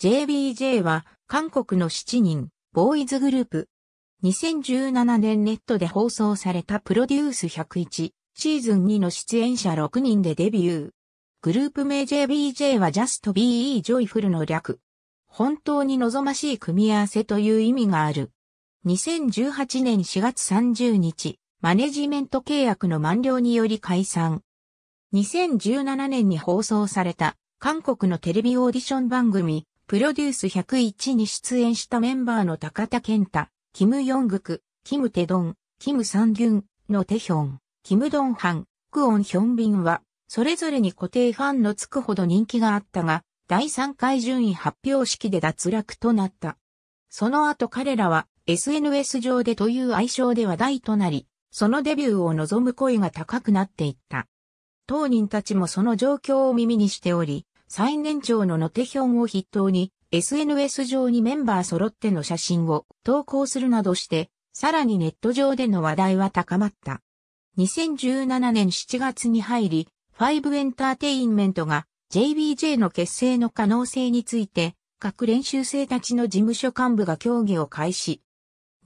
JBJ は韓国の7人、ボーイズグループ。2017年ネットで放送されたプロデュース101シーズン2の出演者6人でデビュー。グループ名 JBJ は Just Be Joyful の略。本当に望ましい組み合わせという意味がある。2018年4月30日、マネジメント契約の満了により解散。2017年に放送された韓国のテレビオーディション番組プロデュース101に出演したメンバーの高田健太、キム・ヨングク、キム・テドン、キム・サンギュン、のテヒョン、キム・ドンハン、クオン・ヒョンビンは、それぞれに固定ファンのつくほど人気があったが、第3回順位発表式で脱落となった。その後彼らは SNS 上でという愛称で話題となり、そのデビューを望む声が高くなっていった。当人たちもその状況を耳にしており、最年長のの手・ヒョンを筆頭に SNS 上にメンバー揃っての写真を投稿するなどして、さらにネット上での話題は高まった。2017年7月に入り、ファイブエンターテインメントが JBJ の結成の可能性について、各練習生たちの事務所幹部が協議を開始。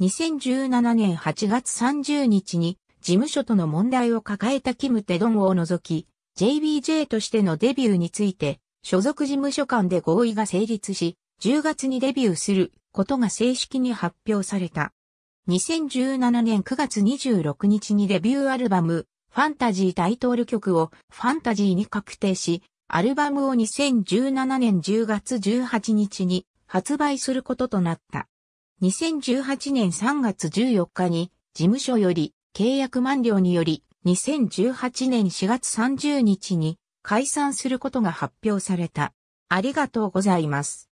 2017年8月30日に、事務所との問題を抱えたキム・テドンを除き、JBJ としてのデビューについて、所属事務所間で合意が成立し、10月にデビューすることが正式に発表された。2017年9月26日にデビューアルバム、ファンタジータイトル曲をファンタジーに確定し、アルバムを2017年10月18日に発売することとなった。2018年3月14日に事務所より契約満了により2018年4月30日に解散することが発表された。ありがとうございます。